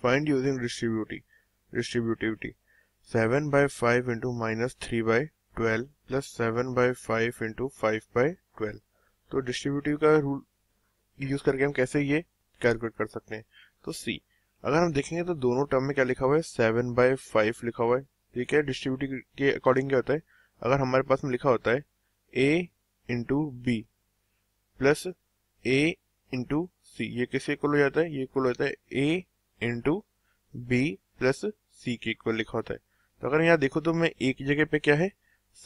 Find using distributivity. Distributivity. 7 by 5 into minus 3 by 12 plus 7 by 5 into 5 by 12 तो distributive का rule use करके हम कैसे ये कैलकुलेट कर सकते हैं तो सी अगर हम देखेंगे तो दोनों टर्म में क्या लिखा हुआ है सेवन बाई फाइव लिखा हुआ है ठीक है डिस्ट्रीब्यूटिव के अकॉर्डिंग क्या होता है अगर हमारे पास में लिखा होता है A into B plus A into C ये किसे इक्वल हो जाता है ये इक्वल होता है A into B plus C के इक्वल लिखा होता है तो अगर यहाँ देखो तो मैं ए की जगह पे क्या है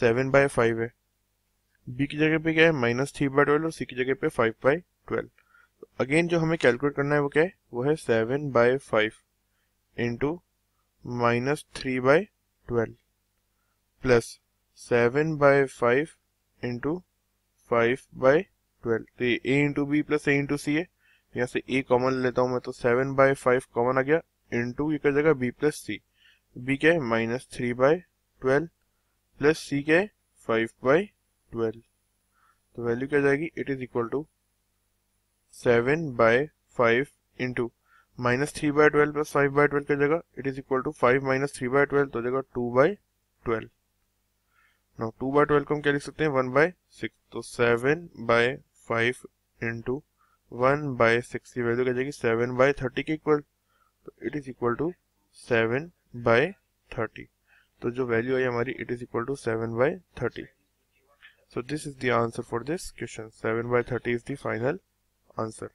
सेवन बाय फाइव है बी की जगह पे क्या है माइनस थ्री बाय ट्वेल्व और सी की जगह पे फाइव बाय ट्वेल्व तो अगेन जो हमें कैलकुलेट करना है वो क्या है वो है seven by five into minus three by twelve plus seven by five into five by twelve तो ये A into B plus A into C है यहाँ से ए कॉमन लेता हूँ मैं तो सेवन बाय फाइव कॉमन आ गया टू ये कर जाएगा बी प्लस सी बी क्या है minus three by twelve plus C क्या है फाइव बाय ट्वेल्व तो वैल्यू क्या जाएगी it is equal to seven by five to minus three by twelve plus five by twelve क्या जाएगा it is equal to five minus three by twelve तो जाएगा two by twelve two by twelve को हम क्या लिख सकते हैं वन बाय सिक्स तो seven by five into one by six की वैल्यू क्या जाएगी सेवन बाय थर्टी के इक्वल तो it is equal to seven by thirty तो जो वैल्यू आई हमारी it is equal to seven by thirty so this is the answer for this question seven by thirty is the final answer